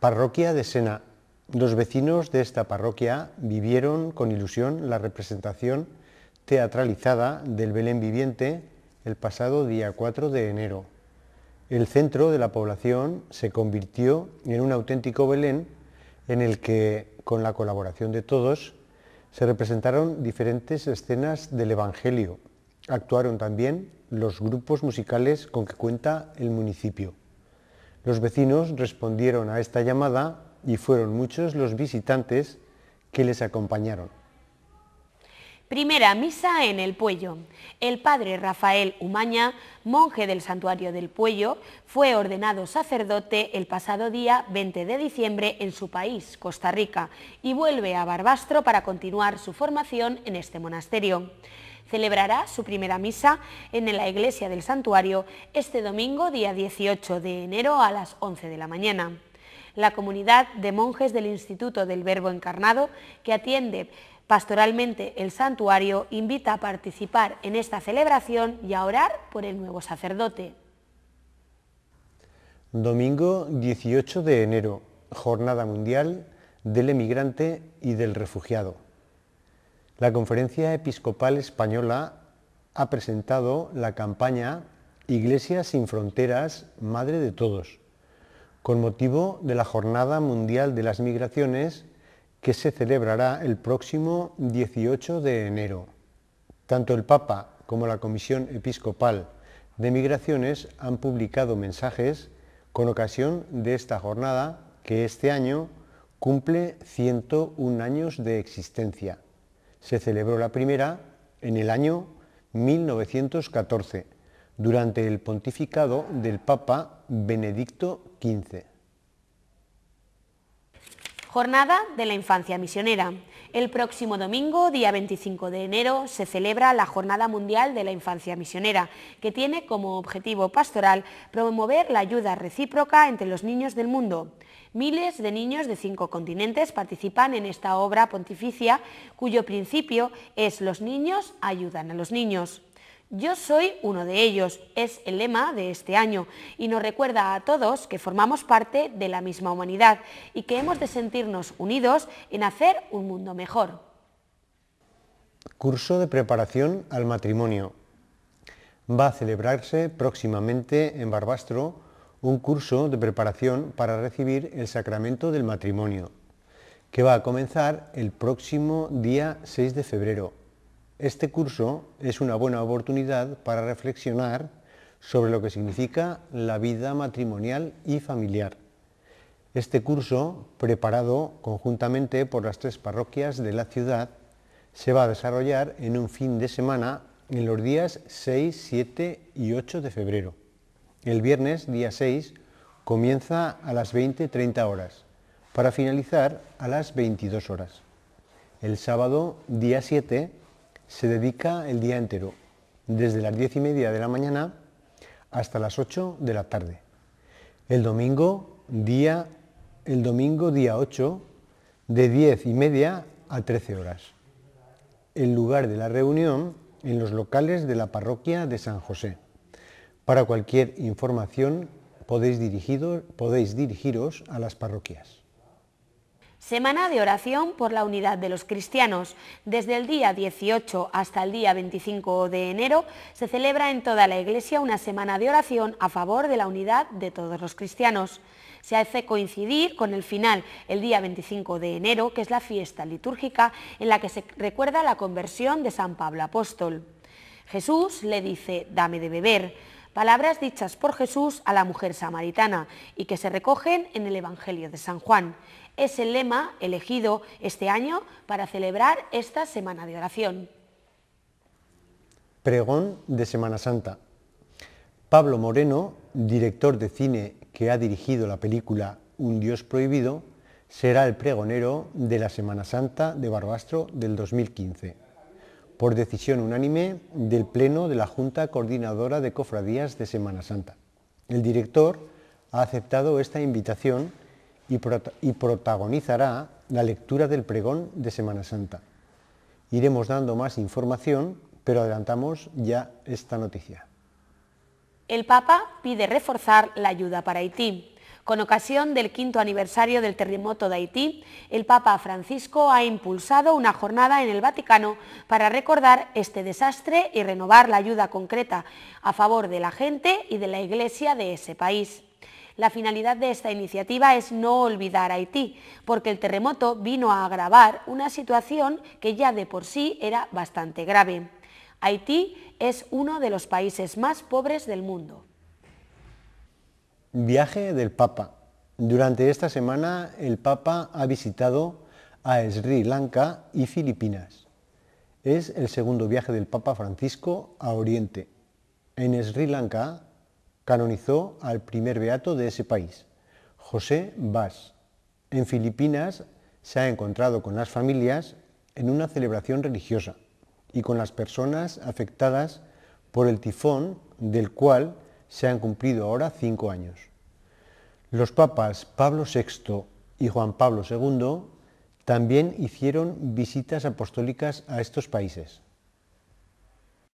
Parroquia de Sena. Los vecinos de esta parroquia vivieron con ilusión la representación teatralizada del Belén viviente el pasado día 4 de enero. El centro de la población se convirtió en un auténtico Belén en el que, con la colaboración de todos, se representaron diferentes escenas del Evangelio. Actuaron también los grupos musicales con que cuenta el municipio. Los vecinos respondieron a esta llamada y fueron muchos los visitantes que les acompañaron. Primera misa en el Puello. El padre Rafael Umaña, monje del santuario del Puello, fue ordenado sacerdote el pasado día 20 de diciembre en su país, Costa Rica, y vuelve a Barbastro para continuar su formación en este monasterio celebrará su primera misa en la iglesia del santuario este domingo día 18 de enero a las 11 de la mañana. La comunidad de monjes del Instituto del Verbo Encarnado, que atiende pastoralmente el santuario, invita a participar en esta celebración y a orar por el nuevo sacerdote. Domingo 18 de enero, Jornada Mundial del Emigrante y del Refugiado. La Conferencia Episcopal Española ha presentado la campaña Iglesia sin Fronteras, Madre de Todos, con motivo de la Jornada Mundial de las Migraciones que se celebrará el próximo 18 de enero. Tanto el Papa como la Comisión Episcopal de Migraciones han publicado mensajes con ocasión de esta jornada que este año cumple 101 años de existencia se celebró la primera en el año 1914, durante el pontificado del Papa Benedicto XV. Jornada de la Infancia Misionera. El próximo domingo, día 25 de enero, se celebra la Jornada Mundial de la Infancia Misionera, que tiene como objetivo pastoral promover la ayuda recíproca entre los niños del mundo. Miles de niños de cinco continentes participan en esta obra pontificia cuyo principio es los niños ayudan a los niños. Yo soy uno de ellos, es el lema de este año y nos recuerda a todos que formamos parte de la misma humanidad y que hemos de sentirnos unidos en hacer un mundo mejor. Curso de preparación al matrimonio. Va a celebrarse próximamente en Barbastro un curso de preparación para recibir el sacramento del matrimonio, que va a comenzar el próximo día 6 de febrero. Este curso es una buena oportunidad para reflexionar sobre lo que significa la vida matrimonial y familiar. Este curso, preparado conjuntamente por las tres parroquias de la ciudad, se va a desarrollar en un fin de semana en los días 6, 7 y 8 de febrero. El viernes, día 6, comienza a las 20.30 horas, para finalizar a las 22 horas. El sábado, día 7, se dedica el día entero, desde las 10 y media de la mañana hasta las 8 de la tarde. El domingo, día, el domingo, día 8, de 10 y media a 13 horas. El lugar de la reunión en los locales de la parroquia de San José. Para cualquier información podéis, dirigiros a las parroquias. Semana de oración por la unidad de los cristianos. Desde el día 18 hasta el día 25 de enero se celebra en toda la Iglesia una semana de oración a favor de la unidad de todos los cristianos. Se hace coincidir con el final, el día 25 de enero, que es la fiesta litúrgica en la que se recuerda la conversión de San Pablo Apóstol. Jesús le dice, dame de beber palabras dichas por Jesús a la mujer samaritana y que se recogen en el Evangelio de San Juan. Es el lema elegido este año para celebrar esta semana de oración. Pregón de Semana Santa. Pablo Moreno, director de cine que ha dirigido la película Un Dios Prohibido, será el pregonero de la Semana Santa de Barbastro del 2015 por decisión unánime del Pleno de la Junta Coordinadora de Cofradías de Semana Santa. El director ha aceptado esta invitación y, protagonizará la lectura del pregón de Semana Santa. Iremos dando más información, pero adelantamos ya esta noticia. El Papa pide reforzar la ayuda para Haití. Con ocasión del quinto aniversario del terremoto de Haití, el Papa Francisco ha impulsado una jornada en el Vaticano para recordar este desastre y renovar la ayuda concreta a favor de la gente y de la Iglesia de ese país. La finalidad de esta iniciativa es no olvidar Haití, porque el terremoto vino a agravar una situación que ya de por sí era bastante grave. Haití es uno de los países más pobres del mundo. Viaje del Papa. Durante esta semana el Papa ha visitado a Sri Lanka y Filipinas. Es el segundo viaje del Papa Francisco a Oriente. En Sri Lanka canonizó al primer beato de ese país, José Bas En Filipinas se ha encontrado con las familias en una celebración religiosa y con las personas afectadas por el tifón del cual se han cumplido ahora cinco años. Los papas Pablo VI y Juan Pablo II también hicieron visitas apostólicas a estos países.